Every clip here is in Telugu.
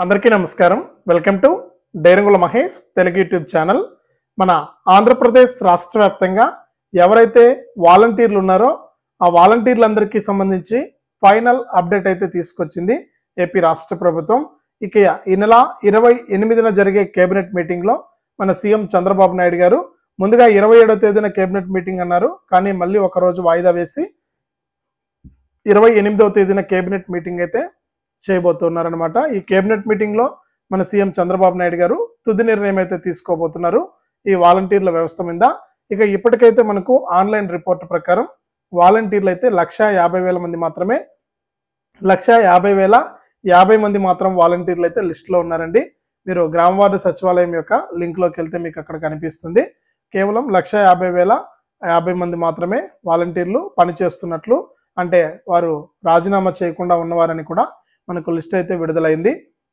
అందరికీ నమస్కారం వెల్కమ్ టు డైరంగుల మహేష్ తెలుగు యూట్యూబ్ ఛానల్ మన ఆంధ్రప్రదేశ్ రాష్ట్ర వ్యాప్తంగా ఎవరైతే వాలంటీర్లు ఉన్నారో ఆ వాలంటీర్లందరికీ సంబంధించి ఫైనల్ అప్డేట్ అయితే తీసుకొచ్చింది ఏపీ రాష్ట్ర ప్రభుత్వం ఇక ఈ నెల ఇరవై ఎనిమిదిన జరిగే కేబినెట్ మీటింగ్లో మన సీఎం చంద్రబాబు నాయుడు గారు ముందుగా ఇరవై ఏడవ తేదీన కేబినెట్ మీటింగ్ అన్నారు కానీ మళ్ళీ ఒకరోజు వాయిదా వేసి ఇరవై ఎనిమిదవ తేదీన కేబినెట్ మీటింగ్ అయితే చేయబోతున్నారనమాట ఈ కేబినెట్ మీటింగ్లో మన సీఎం చంద్రబాబు నాయుడు గారు తుది నిర్ణయం అయితే తీసుకోబోతున్నారు ఈ వాలంటీర్ల వ్యవస్థ మీద ఇక ఇప్పటికైతే మనకు ఆన్లైన్ రిపోర్ట్ ప్రకారం వాలంటీర్లు అయితే లక్ష యాభై వేల మంది మాత్రమే లక్ష యాభై వేల యాభై మంది మాత్రం వాలంటీర్లు అయితే లిస్టులో ఉన్నారండి మీరు గ్రామ వార్డు సచివాలయం యొక్క లింక్లోకి వెళ్తే మీకు అక్కడ కనిపిస్తుంది కేవలం లక్ష యాభై వేల యాభై మంది మాత్రమే వాలంటీర్లు పనిచేస్తున్నట్లు అంటే వారు రాజీనామా చేయకుండా ఉన్నవారని కూడా మనకు లిస్ట్ అయితే విడుదలైంది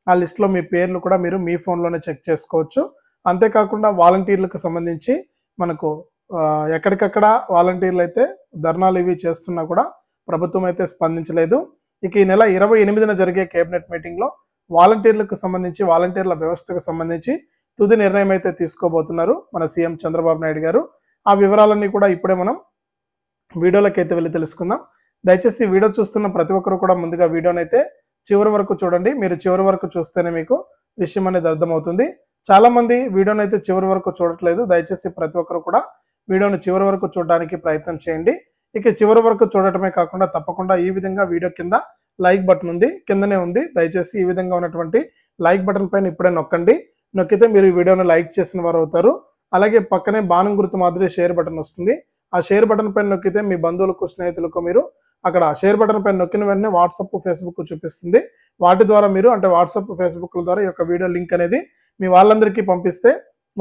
ఆ లిస్ట్లో మీ పేర్లు కూడా మీరు మీ ఫోన్లోనే చెక్ చేసుకోవచ్చు అంతేకాకుండా వాలంటీర్లకు సంబంధించి మనకు ఎక్కడికక్కడ వాలంటీర్లు అయితే ధర్నాలు ఇవి చేస్తున్నా కూడా ప్రభుత్వం అయితే స్పందించలేదు ఇక ఈ నెల ఇరవై ఎనిమిదిన జరిగే కేబినెట్ మీటింగ్లో వాలంటీర్లకు సంబంధించి వాలంటీర్ల వ్యవస్థకు సంబంధించి తుది నిర్ణయం అయితే తీసుకోబోతున్నారు మన సీఎం చంద్రబాబు నాయుడు గారు ఆ వివరాలన్నీ కూడా ఇప్పుడే మనం వీడియోలకైతే వెళ్ళి తెలుసుకుందాం దయచేసి వీడియో చూస్తున్న ప్రతి ఒక్కరు కూడా ముందుగా వీడియోనైతే చివరి వరకు చూడండి మీరు చివరి వరకు చూస్తేనే మీకు విషయం అనేది అర్థమవుతుంది చాలా మంది వీడియోని అయితే చివరి వరకు చూడట్లేదు దయచేసి ప్రతి ఒక్కరు కూడా వీడియోను చివరి వరకు చూడడానికి ప్రయత్నం చేయండి ఇక చివరి వరకు చూడటమే కాకుండా తప్పకుండా ఈ విధంగా వీడియో కింద లైక్ బటన్ ఉంది కిందనే ఉంది దయచేసి ఈ విధంగా ఉన్నటువంటి లైక్ బటన్ పైన ఇప్పుడే నొక్కండి నొక్కితే మీరు ఈ వీడియోను లైక్ చేసిన వారు అవుతారు అలాగే పక్కనే బాణం గుర్తు మాదిరి షేర్ బటన్ వస్తుంది ఆ షేర్ బటన్ పైన నొక్కితే మీ బంధువులకు స్నేహితులకు మీరు అక్కడ షేర్ బటన్ పైన నొక్కిన వెంటనే వాట్సాప్ ఫేస్బుక్ చూపిస్తుంది వాటి ద్వారా మీరు అంటే వాట్సాప్ ఫేస్బుక్ల ద్వారా ఈ యొక్క వీడియో లింక్ అనేది మీ వాళ్ళందరికీ పంపిస్తే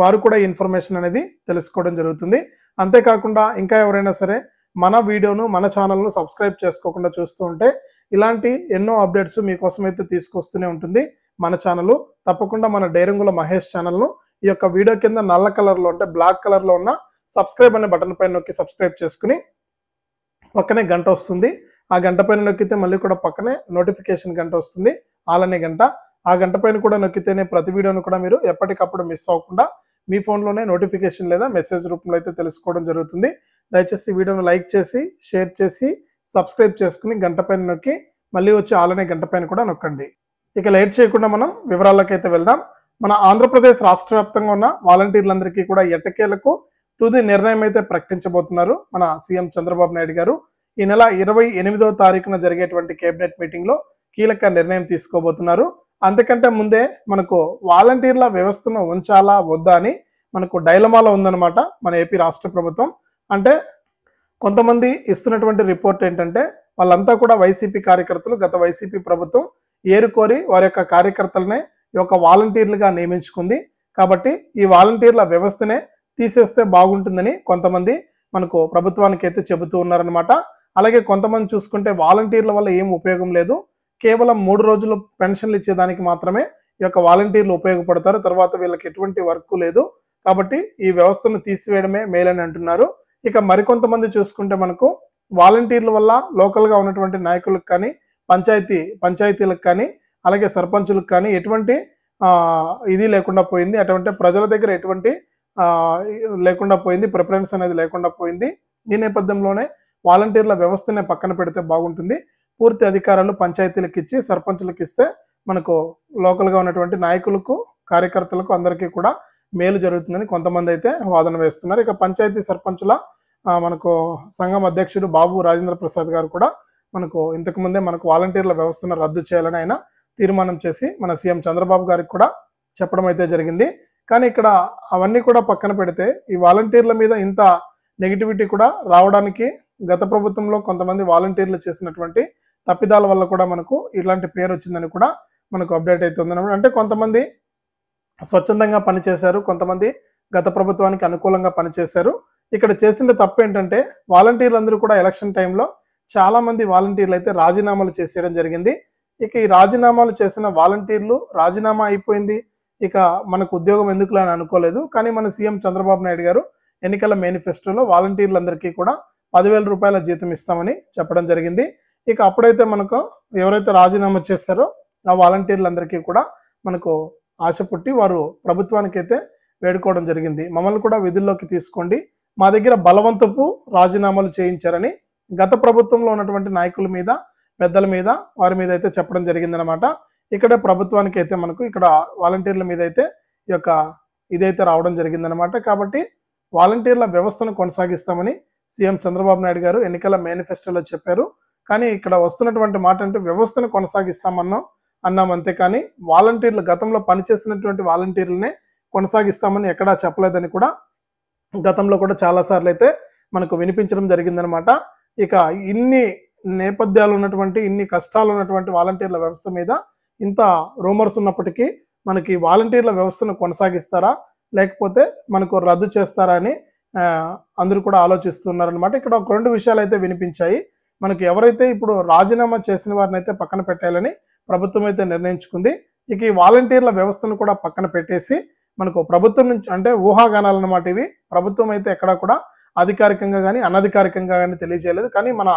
వారు కూడా ఇన్ఫర్మేషన్ అనేది తెలుసుకోవడం జరుగుతుంది అంతేకాకుండా ఇంకా ఎవరైనా సరే మన వీడియోను మన ఛానల్ను సబ్స్క్రైబ్ చేసుకోకుండా చూస్తూ ఉంటే ఇలాంటి ఎన్నో అప్డేట్స్ మీకోసమైతే తీసుకొస్తూనే ఉంటుంది మన ఛానల్ తప్పకుండా మన డైరంగుల మహేష్ ఛానల్ను ఈ యొక్క వీడియో కింద నల్ల కలర్లో అంటే బ్లాక్ కలర్లో ఉన్న సబ్స్క్రైబ్ అనే బటన్ పైన నొక్కి సబ్స్క్రైబ్ చేసుకుని పక్కనే గంట వస్తుంది ఆ గంట పైన నొక్కితే మళ్ళీ కూడా పక్కనే నోటిఫికేషన్ గంట వస్తుంది అలానే గంట ఆ గంట పైన కూడా నొక్కితేనే ప్రతి వీడియోను కూడా మీరు ఎప్పటికప్పుడు మిస్ అవ్వకుండా మీ ఫోన్లోనే నోటిఫికేషన్ లేదా మెసేజ్ రూపంలో అయితే తెలుసుకోవడం జరుగుతుంది దయచేసి వీడియోను లైక్ చేసి షేర్ చేసి సబ్స్క్రైబ్ చేసుకుని గంట పైన నొక్కి మళ్ళీ వచ్చి ఆలనే గంట పైన కూడా నొక్కండి ఇక లేట్ చేయకుండా మనం వివరాల్లోకి అయితే వెళ్దాం మన ఆంధ్రప్రదేశ్ రాష్ట్ర వ్యాప్తంగా ఉన్న వాలంటీర్లందరికీ కూడా ఎట్టకేలకు తుది నిర్ణయం అయితే ప్రకటించబోతున్నారు మన సీఎం చంద్రబాబు నాయుడు గారు ఈ నెల ఇరవై ఎనిమిదవ తారీఖున జరిగేటువంటి కేబినెట్ మీటింగ్లో కీలక నిర్ణయం తీసుకోబోతున్నారు అంతకంటే ముందే మనకు వాలంటీర్ల వ్యవస్థను ఉంచాలా వద్దా అని మనకు డైలమాలో ఉందన్నమాట మన ఏపీ రాష్ట్ర ప్రభుత్వం అంటే కొంతమంది ఇస్తున్నటువంటి రిపోర్ట్ ఏంటంటే వాళ్ళంతా కూడా వైసీపీ కార్యకర్తలు గత వైసీపీ ప్రభుత్వం ఏరుకోరి వారి యొక్క కార్యకర్తలనే ఈ యొక్క వాలంటీర్లుగా నియమించుకుంది కాబట్టి ఈ వాలంటీర్ల వ్యవస్థనే తీసేస్తే బాగుంటుందని కొంతమంది మనకు ప్రభుత్వానికి అయితే చెబుతూ ఉన్నారనమాట అలాగే కొంతమంది చూసుకుంటే వాలంటీర్ల వల్ల ఏం ఉపయోగం లేదు కేవలం మూడు రోజులు పెన్షన్లు ఇచ్చేదానికి మాత్రమే ఈ యొక్క వాలంటీర్లు ఉపయోగపడతారు తర్వాత వీళ్ళకి ఎటువంటి వర్క్ లేదు కాబట్టి ఈ వ్యవస్థను తీసివేయడమే మేలని అంటున్నారు ఇక మరికొంతమంది చూసుకుంటే మనకు వాలంటీర్ల వల్ల లోకల్గా ఉన్నటువంటి నాయకులకు కానీ పంచాయతీ పంచాయతీలకు కానీ అలాగే సర్పంచులకు కానీ ఎటువంటి ఇది లేకుండా పోయింది అటువంటి ప్రజల దగ్గర ఎటువంటి లేకుండా పోయింది ప్రిఫరెన్స్ అనేది లేకుండా పోయింది ఈ నేపథ్యంలోనే వాలంటీర్ల వ్యవస్థనే పక్కన పెడితే బాగుంటుంది పూర్తి అధికారాలు పంచాయతీలకు ఇచ్చి సర్పంచులకు ఇస్తే మనకు లోకల్గా ఉన్నటువంటి నాయకులకు కార్యకర్తలకు అందరికీ కూడా మేలు జరుగుతుందని కొంతమంది అయితే వాదన వేస్తున్నారు ఇక పంచాయతీ సర్పంచుల మనకు సంఘం అధ్యక్షుడు బాబు రాజేంద్ర ప్రసాద్ గారు కూడా మనకు ఇంతకుముందే మనకు వాలంటీర్ల వ్యవస్థను రద్దు చేయాలని ఆయన తీర్మానం చేసి మన సీఎం చంద్రబాబు గారికి కూడా చెప్పడం అయితే జరిగింది కానీ ఇక్కడ అవన్నీ కూడా పక్కన పెడితే ఈ వాలంటీర్ల మీద ఇంత నెగిటివిటీ కూడా రావడానికి గత ప్రభుత్వంలో కొంతమంది వాలంటీర్లు చేసినటువంటి తప్పిదాల వల్ల కూడా మనకు ఇలాంటి పేరు వచ్చిందని కూడా మనకు అప్డేట్ అవుతుంది అంటే కొంతమంది స్వచ్ఛందంగా పనిచేశారు కొంతమంది గత ప్రభుత్వానికి అనుకూలంగా పనిచేశారు ఇక్కడ చేసిన తప్పు ఏంటంటే వాలంటీర్లందరూ కూడా ఎలక్షన్ టైంలో చాలా మంది వాలంటీర్లు అయితే రాజీనామాలు చేసేయడం జరిగింది ఇక ఈ రాజీనామాలు చేసిన వాలంటీర్లు రాజీనామా అయిపోయింది ఇక మనకు ఉద్యోగం ఎందుకు అని అనుకోలేదు కానీ మన సీఎం చంద్రబాబు నాయుడు గారు ఎన్నికల మేనిఫెస్టోలో వాలంటీర్లందరికీ కూడా పదివేల రూపాయల జీతం ఇస్తామని చెప్పడం జరిగింది ఇక అప్పుడైతే మనకు ఎవరైతే రాజీనామా చేస్తారో ఆ వాలంటీర్లందరికీ కూడా మనకు ఆశ పుట్టి వారు ప్రభుత్వానికైతే వేడుకోవడం జరిగింది మమ్మల్ని కూడా విధుల్లోకి తీసుకోండి మా దగ్గర బలవంతపు రాజీనామాలు చేయించారని గత ప్రభుత్వంలో ఉన్నటువంటి నాయకుల మీద పెద్దల మీద వారి మీద అయితే చెప్పడం జరిగిందనమాట ఇక్కడ ప్రభుత్వానికి అయితే మనకు ఇక్కడ వాలంటీర్ల మీద అయితే ఈ యొక్క ఇదైతే రావడం జరిగిందనమాట కాబట్టి వాలంటీర్ల వ్యవస్థను కొనసాగిస్తామని సీఎం చంద్రబాబు నాయుడు గారు ఎన్నికల మేనిఫెస్టోలో చెప్పారు కానీ ఇక్కడ వస్తున్నటువంటి మాట అంటే వ్యవస్థను కొనసాగిస్తామన్నాం అన్నాం అంతే కానీ వాలంటీర్లు గతంలో పనిచేసినటువంటి వాలంటీర్లనే కొనసాగిస్తామని ఎక్కడా చెప్పలేదని కూడా గతంలో కూడా చాలాసార్లు అయితే మనకు వినిపించడం జరిగిందనమాట ఇక ఇన్ని నేపథ్యాలు ఉన్నటువంటి ఇన్ని కష్టాలు ఉన్నటువంటి వాలంటీర్ల వ్యవస్థ మీద ఇంత రూమర్స్ ఉన్నప్పటికీ మనకి వాలంటీర్ల వ్యవస్థను కొనసాగిస్తారా లేకపోతే మనకు రద్దు చేస్తారా అని అందరూ కూడా ఆలోచిస్తున్నారనమాట ఇక్కడ ఒక రెండు విషయాలు అయితే వినిపించాయి మనకు ఎవరైతే ఇప్పుడు రాజీనామా చేసిన వారిని అయితే పక్కన పెట్టాలని ప్రభుత్వం అయితే నిర్ణయించుకుంది ఇక ఈ వాలంటీర్ల వ్యవస్థను కూడా పక్కన పెట్టేసి మనకు ప్రభుత్వం నుంచి అంటే ఊహాగానాలన్నమాట ఇవి ప్రభుత్వం అయితే ఎక్కడా కూడా అధికారికంగా కానీ అనధికారికంగా కానీ తెలియజేయలేదు కానీ మన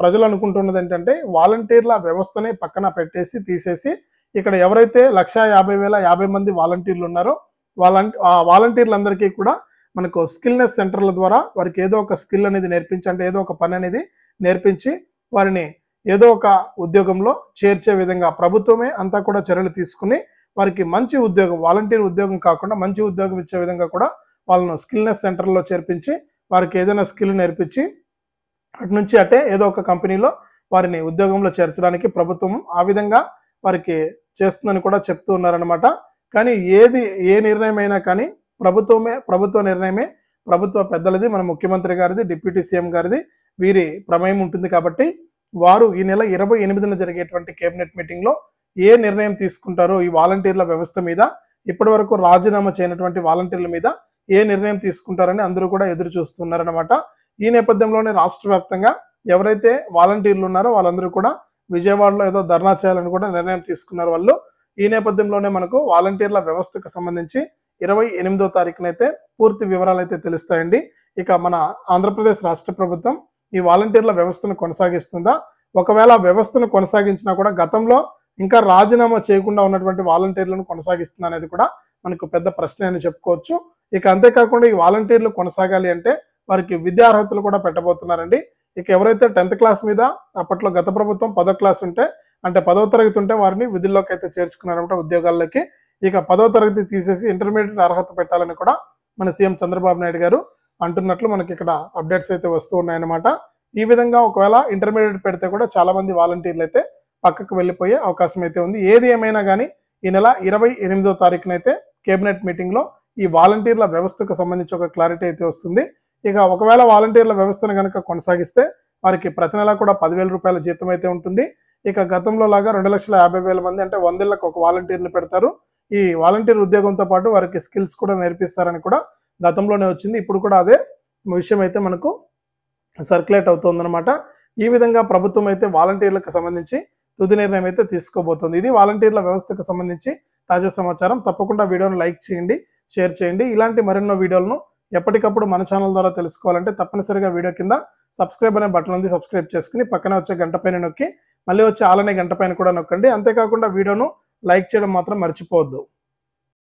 ప్రజలు అనుకుంటున్నది ఏంటంటే వాలంటీర్ల వ్యవస్థనే పక్కన పెట్టేసి తీసేసి ఇక్కడ ఎవరైతే లక్ష యాభై వేల యాభై మంది వాలంటీర్లు ఉన్నారో వాలంటీ వాలంటీర్లందరికీ కూడా మనకు స్కిల్నెస్ సెంటర్ల ద్వారా వారికి ఏదో ఒక స్కిల్ అనేది నేర్పించి అంటే ఏదో ఒక పని అనేది నేర్పించి వారిని ఏదో ఒక ఉద్యోగంలో చేర్చే విధంగా ప్రభుత్వమే అంతా కూడా చర్యలు తీసుకుని వారికి మంచి ఉద్యోగం వాలంటీర్ ఉద్యోగం కాకుండా మంచి ఉద్యోగం ఇచ్చే విధంగా కూడా వాళ్ళను స్కిల్నెస్ సెంటర్లో చేర్పించి వారికి ఏదైనా స్కిల్ నేర్పించి అటు నుంచి అంటే ఏదో ఒక కంపెనీలో వారిని ఉద్యోగంలో చేర్చడానికి ప్రభుత్వం ఆ విధంగా వారికి చేస్తుందని కూడా చెప్తూ ఉన్నారనమాట కానీ ఏది ఏ నిర్ణయం అయినా కానీ ప్రభుత్వమే ప్రభుత్వ నిర్ణయమే ప్రభుత్వ పెద్దలది మన ముఖ్యమంత్రి గారిది డిప్యూటీ సీఎం గారిది వీరి ప్రమేయం ఉంటుంది కాబట్టి వారు ఈ నెల ఇరవై ఎనిమిదిన జరిగేటువంటి కేబినెట్ మీటింగ్లో ఏ నిర్ణయం తీసుకుంటారో ఈ వాలంటీర్ల వ్యవస్థ మీద ఇప్పటి వరకు రాజీనామా చేయనటువంటి వాలంటీర్ల మీద ఏ నిర్ణయం తీసుకుంటారని అందరూ కూడా ఎదురు చూస్తున్నారనమాట ఈ నేపథ్యంలోనే రాష్ట్ర వ్యాప్తంగా ఎవరైతే వాలంటీర్లు ఉన్నారో వాళ్ళందరూ కూడా విజయవాడలో ఏదో ధర్నా చేయాలని కూడా నిర్ణయం తీసుకున్నారు వాళ్ళు ఈ నేపథ్యంలోనే మనకు వాలంటీర్ల వ్యవస్థకు సంబంధించి ఇరవై ఎనిమిదో తారీఖునైతే పూర్తి వివరాలు అయితే తెలుస్తాయండి ఇక మన ఆంధ్రప్రదేశ్ రాష్ట్ర ప్రభుత్వం ఈ వాలంటీర్ల వ్యవస్థను కొనసాగిస్తుందా ఒకవేళ వ్యవస్థను కొనసాగించినా కూడా గతంలో ఇంకా రాజీనామా చేయకుండా ఉన్నటువంటి వాలంటీర్లను కొనసాగిస్తుందా అనేది కూడా మనకు పెద్ద ప్రశ్న అని చెప్పుకోవచ్చు ఇక అంతేకాకుండా ఈ వాలంటీర్లు కొనసాగాలి అంటే వారికి విద్యా అర్హతలు కూడా పెట్టబోతున్నారండి ఇక ఎవరైతే టెన్త్ క్లాస్ మీద అప్పట్లో గత ప్రభుత్వం పదో క్లాస్ ఉంటే అంటే పదో తరగతి ఉంటే వారిని విధుల్లోకి అయితే చేర్చుకున్నారనమాట ఉద్యోగాల్లోకి ఇక పదో తరగతి తీసేసి ఇంటర్మీడియట్ అర్హత పెట్టాలని కూడా మన సీఎం చంద్రబాబు నాయుడు గారు అంటున్నట్లు మనకి ఇక్కడ అప్డేట్స్ అయితే వస్తూ ఉన్నాయన్నమాట ఈ విధంగా ఒకవేళ ఇంటర్మీడియట్ పెడితే కూడా చాలామంది వాలంటీర్లు అయితే పక్కకు వెళ్ళిపోయే అవకాశం అయితే ఉంది ఏది ఏమైనా కానీ ఈ నెల ఇరవై ఎనిమిదో తారీఖునైతే కేబినెట్ మీటింగ్లో ఈ వాలంటీర్ల వ్యవస్థకు సంబంధించి ఒక క్లారిటీ అయితే వస్తుంది ఇక ఒకవేళ వాలంటీర్ల వ్యవస్థను కనుక కొనసాగిస్తే వారికి ప్రతి నెలా కూడా పదివేల రూపాయల జీతం అయితే ఉంటుంది ఇక గతంలో లాగా రెండు లక్షల యాభై వేల మంది అంటే వందేళ్లకు ఒక వాలంటీర్లు పెడతారు ఈ వాలంటీర్ ఉద్యోగంతో పాటు వారికి స్కిల్స్ కూడా నేర్పిస్తారని కూడా గతంలోనే వచ్చింది ఇప్పుడు కూడా అదే విషయం అయితే మనకు సర్క్యులేట్ అవుతుందన్నమాట ఈ విధంగా ప్రభుత్వం అయితే వాలంటీర్లకు సంబంధించి తుది నిర్ణయం అయితే తీసుకోబోతుంది ఇది వాలంటీర్ల వ్యవస్థకు సంబంధించి తాజా సమాచారం తప్పకుండా వీడియోను లైక్ చేయండి షేర్ చేయండి ఇలాంటి మరెన్నో వీడియోలను ఎప్పటికప్పుడు మన ఛానల్ ద్వారా తెలుసుకోవాలంటే తప్పనిసరిగా వీడియో కింద సబ్స్క్రైబ్ అనే బటన్ ఉంది సబ్స్క్రైబ్ చేసుకుని పక్కన వచ్చే గంట పైన నొక్కి మళ్ళీ వచ్చే ఆలనే గంట పైన కూడా నొక్కండి అంతేకాకుండా వీడియోను లైక్ చేయడం మాత్రం మర్చిపోవద్దు